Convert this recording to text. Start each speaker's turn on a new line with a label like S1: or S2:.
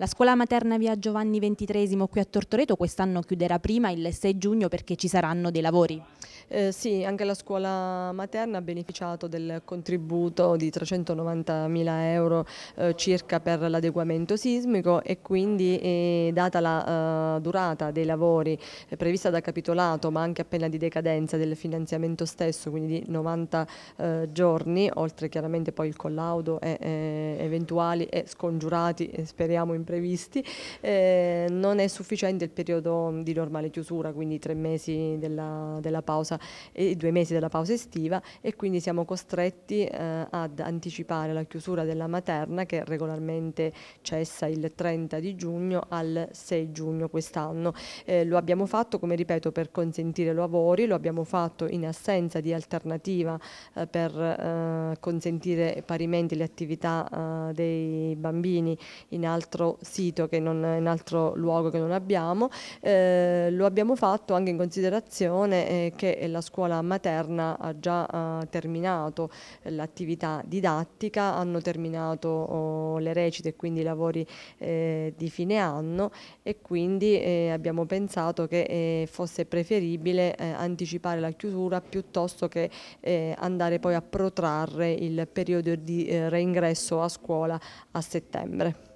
S1: La scuola materna via Giovanni XXIII qui a Tortoreto quest'anno chiuderà prima il 6 giugno perché ci saranno dei lavori. Eh, sì, anche la scuola materna ha beneficiato del contributo di 390.000 euro eh, circa per l'adeguamento sismico e quindi eh, data la eh, durata dei lavori eh, prevista da capitolato ma anche appena di decadenza del finanziamento stesso, quindi di 90 eh, giorni, oltre chiaramente poi il collaudo e eventuali e scongiurati, speriamo in previsti, eh, non è sufficiente il periodo mm, di normale chiusura, quindi tre mesi della, della pausa e due mesi della pausa estiva e quindi siamo costretti eh, ad anticipare la chiusura della materna che regolarmente cessa il 30 di giugno al 6 giugno quest'anno. Eh, lo abbiamo fatto, come ripeto, per consentire lavori, lo abbiamo fatto in assenza di alternativa eh, per eh, consentire parimenti le attività eh, dei bambini in altro sito che non è in altro luogo che non abbiamo, eh, lo abbiamo fatto anche in considerazione eh, che la scuola materna ha già eh, terminato l'attività didattica, hanno terminato oh, le recite e quindi i lavori eh, di fine anno e quindi eh, abbiamo pensato che eh, fosse preferibile anticipare la chiusura piuttosto che andare poi a protrarre il periodo di reingresso a scuola a settembre.